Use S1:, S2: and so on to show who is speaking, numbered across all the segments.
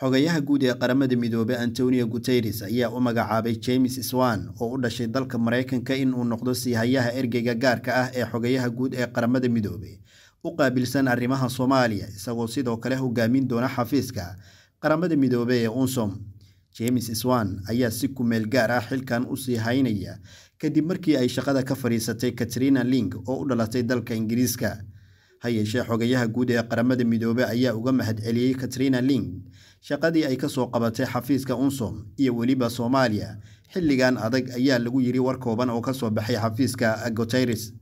S1: xogayaha guud ee qaramada midoobe antonio guteres ayaa u magacaabay james swan oo u dhashay dalka maraykanka in uu noqdo siihayaha ergeyga gaarka ah ee xogayaha guud ee qaramada midoobe u qaabilsan arrimaha soomaaliya isagoo sidoo kale hogaamin doona xafiiska qaramada midoobe ee unsom james swan ayaa si kumeel gaar ah xilkan u sii haynaya kadib markii ay shaqada ka fadhiisatay katrina ling oo u dhalatay dalka ingiriiska ha yeeshee xogayaha guud ee qaramada midoobe ayaa uga mahadceliyey katrina ling shaqadii ay kasoo qabatay xafiiska unsom iyo weliba soomaaliya xilligan adag ayaa lagu yiri war kooban oo kasoo baxay xafiiska goteres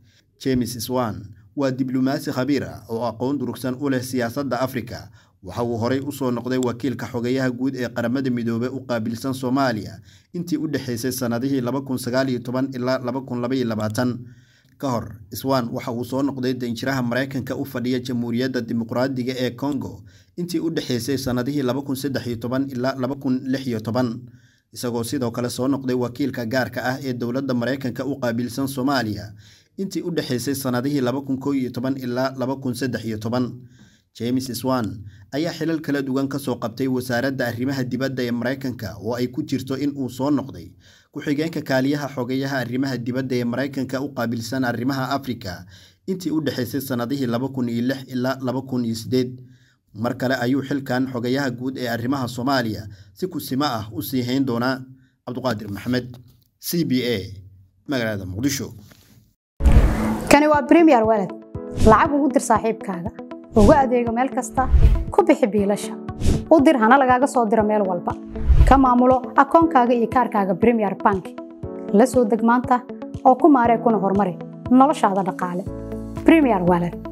S1: james swan waa diblomaasi khabiira ah oo aqoon durugsan u leh siyaasadda afrika waxa uu horey usoo noqday wakiilka xogayaha guud ee qaramada midoobe u qaabilsan soomaaliya intii u dhexeysay sannadihii ilaa ka hor iswan waxa uu soo noqday danjiraha maraykanka u fadhiya jamhuuriyadda dimuqraadiga ee kongo intii u dhexeysay sannadihii ilaa isagoo sidoo kale soo noqday wakiilka gaarka ah ee dowladda maraykanka u qaabilsan soomaaliya intii u dhexeysay sannadihii ilaa james swan ayaa xilal kala dugan ka soo qabtay wasaaradda arrimaha dibadda ee maraykanka oo ay ku jirto in uu soo noqday ku-xigeenka kaaliyaha xogeyaha arrimaha dibadda ee maraykanka u qaabilsan arrimaha afrika intii u dhexaysay sannadihii ilaa mar kale ayuu xilkan xogeyaha guud ee arrimaha soomaaliya si kusimo ah u sii hayn doonaa cabdiqaadir maxamed c b a magaalada muqdisho
S2: kani waa bremier weled lacag ugu dir saaxiibkaaga uga adeego meel kasta ku bixi biilasha u dir hana lagaaga soo diro meel walba ka maamulo akoonkaaga iyo kaarkaaga bremier bank la soo deg maanta oo ku maaree kuna horumari noloshaada dhaqaale bremier waler